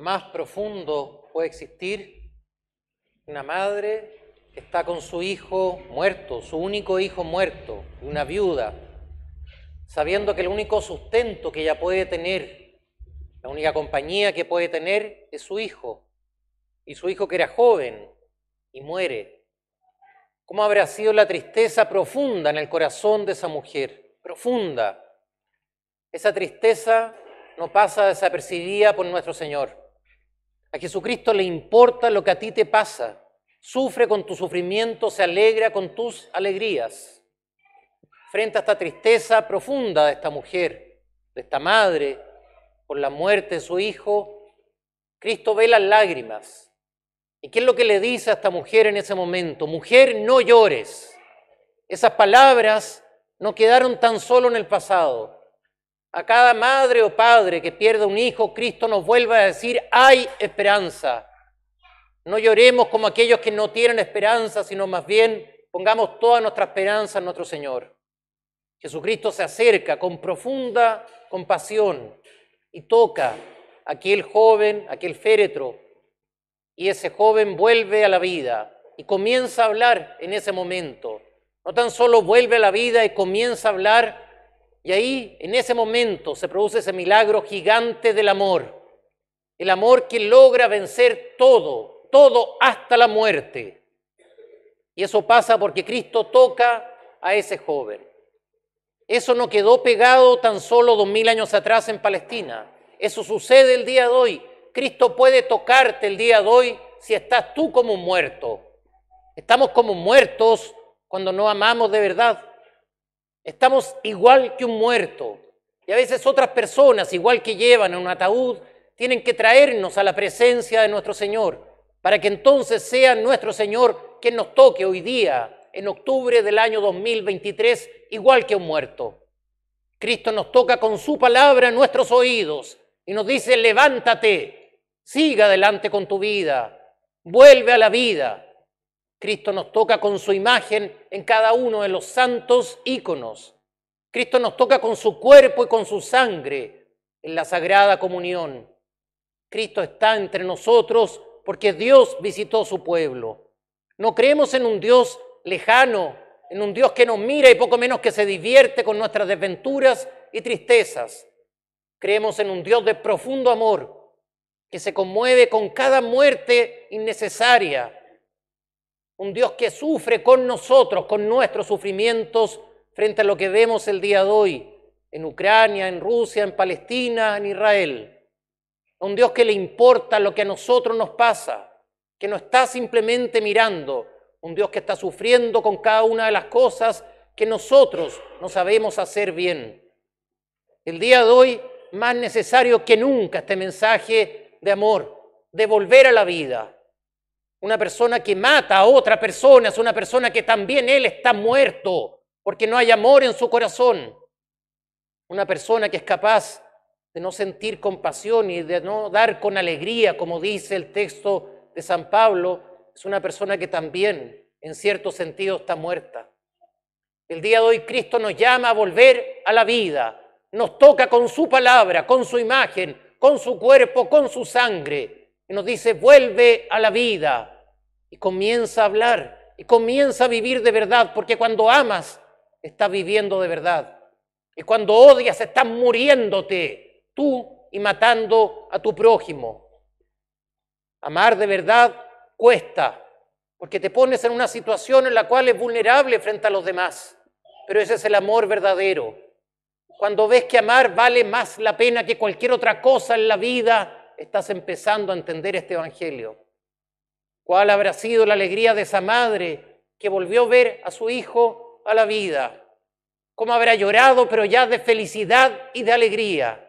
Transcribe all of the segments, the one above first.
más profundo puede existir? Una madre que está con su hijo muerto, su único hijo muerto, una viuda, sabiendo que el único sustento que ella puede tener, la única compañía que puede tener es su hijo, y su hijo que era joven y muere. ¿Cómo habrá sido la tristeza profunda en el corazón de esa mujer? Profunda. Esa tristeza no pasa desapercibida por nuestro Señor. A Jesucristo le importa lo que a ti te pasa. Sufre con tu sufrimiento, se alegra con tus alegrías. Frente a esta tristeza profunda de esta mujer, de esta madre, por la muerte de su hijo, Cristo ve las lágrimas. ¿Y qué es lo que le dice a esta mujer en ese momento? Mujer, no llores. Esas palabras no quedaron tan solo en el pasado a cada madre o padre que pierda un hijo, Cristo nos vuelve a decir, hay esperanza. No lloremos como aquellos que no tienen esperanza, sino más bien pongamos toda nuestra esperanza en nuestro Señor. Jesucristo se acerca con profunda compasión y toca a aquel joven, a aquel féretro, y ese joven vuelve a la vida y comienza a hablar en ese momento. No tan solo vuelve a la vida y comienza a hablar, y ahí, en ese momento, se produce ese milagro gigante del amor. El amor que logra vencer todo, todo hasta la muerte. Y eso pasa porque Cristo toca a ese joven. Eso no quedó pegado tan solo dos mil años atrás en Palestina. Eso sucede el día de hoy. Cristo puede tocarte el día de hoy si estás tú como muerto. Estamos como muertos cuando no amamos de verdad. Estamos igual que un muerto. Y a veces otras personas, igual que llevan en un ataúd, tienen que traernos a la presencia de nuestro Señor, para que entonces sea nuestro Señor quien nos toque hoy día, en octubre del año 2023, igual que un muerto. Cristo nos toca con su palabra en nuestros oídos y nos dice, levántate, siga adelante con tu vida, vuelve a la vida, Cristo nos toca con su imagen en cada uno de los santos íconos. Cristo nos toca con su cuerpo y con su sangre en la sagrada comunión. Cristo está entre nosotros porque Dios visitó su pueblo. No creemos en un Dios lejano, en un Dios que nos mira y poco menos que se divierte con nuestras desventuras y tristezas. Creemos en un Dios de profundo amor que se conmueve con cada muerte innecesaria un Dios que sufre con nosotros, con nuestros sufrimientos frente a lo que vemos el día de hoy en Ucrania, en Rusia, en Palestina, en Israel. Un Dios que le importa lo que a nosotros nos pasa, que no está simplemente mirando, un Dios que está sufriendo con cada una de las cosas que nosotros no sabemos hacer bien. El día de hoy, más necesario que nunca este mensaje de amor, de volver a la vida, una persona que mata a otra persona es una persona que también él está muerto porque no hay amor en su corazón. Una persona que es capaz de no sentir compasión y de no dar con alegría, como dice el texto de San Pablo, es una persona que también en cierto sentido está muerta. El día de hoy Cristo nos llama a volver a la vida, nos toca con su palabra, con su imagen, con su cuerpo, con su sangre y nos dice, vuelve a la vida y comienza a hablar y comienza a vivir de verdad, porque cuando amas, estás viviendo de verdad. Y cuando odias, estás muriéndote tú y matando a tu prójimo. Amar de verdad cuesta, porque te pones en una situación en la cual es vulnerable frente a los demás. Pero ese es el amor verdadero. Cuando ves que amar vale más la pena que cualquier otra cosa en la vida, estás empezando a entender este Evangelio. ¿Cuál habrá sido la alegría de esa madre que volvió a ver a su hijo a la vida? ¿Cómo habrá llorado, pero ya de felicidad y de alegría?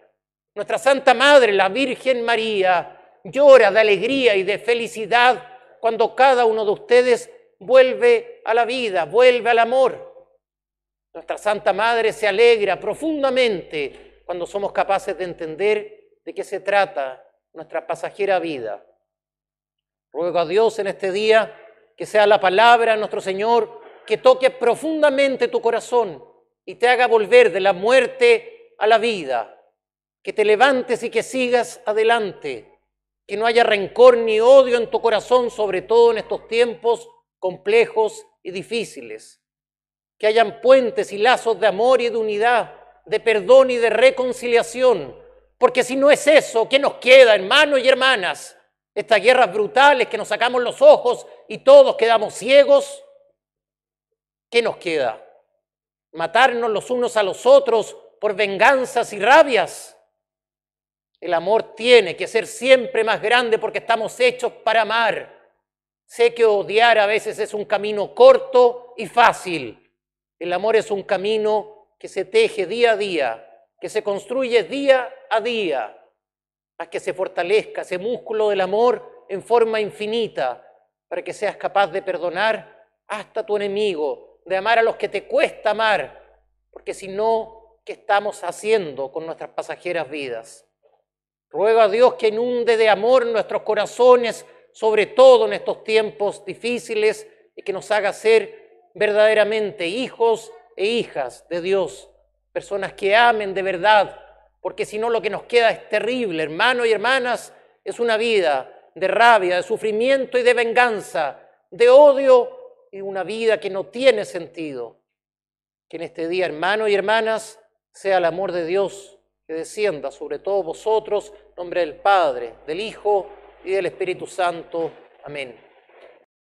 Nuestra Santa Madre, la Virgen María, llora de alegría y de felicidad cuando cada uno de ustedes vuelve a la vida, vuelve al amor. Nuestra Santa Madre se alegra profundamente cuando somos capaces de entender de qué se trata nuestra pasajera vida. Ruego a Dios en este día que sea la palabra, nuestro Señor, que toque profundamente tu corazón y te haga volver de la muerte a la vida, que te levantes y que sigas adelante, que no haya rencor ni odio en tu corazón, sobre todo en estos tiempos complejos y difíciles, que hayan puentes y lazos de amor y de unidad, de perdón y de reconciliación porque si no es eso, ¿qué nos queda, hermanos y hermanas? Estas guerras brutales que nos sacamos los ojos y todos quedamos ciegos. ¿Qué nos queda? Matarnos los unos a los otros por venganzas y rabias. El amor tiene que ser siempre más grande porque estamos hechos para amar. Sé que odiar a veces es un camino corto y fácil. El amor es un camino que se teje día a día que se construye día a día, para que se fortalezca ese músculo del amor en forma infinita, para que seas capaz de perdonar hasta tu enemigo, de amar a los que te cuesta amar, porque si no, ¿qué estamos haciendo con nuestras pasajeras vidas? Ruego a Dios que inunde de amor nuestros corazones, sobre todo en estos tiempos difíciles, y que nos haga ser verdaderamente hijos e hijas de Dios personas que amen de verdad, porque si no lo que nos queda es terrible, hermanos y hermanas, es una vida de rabia, de sufrimiento y de venganza, de odio y una vida que no tiene sentido. Que en este día, hermanos y hermanas, sea el amor de Dios que descienda sobre todos vosotros, en nombre del Padre, del Hijo y del Espíritu Santo. Amén.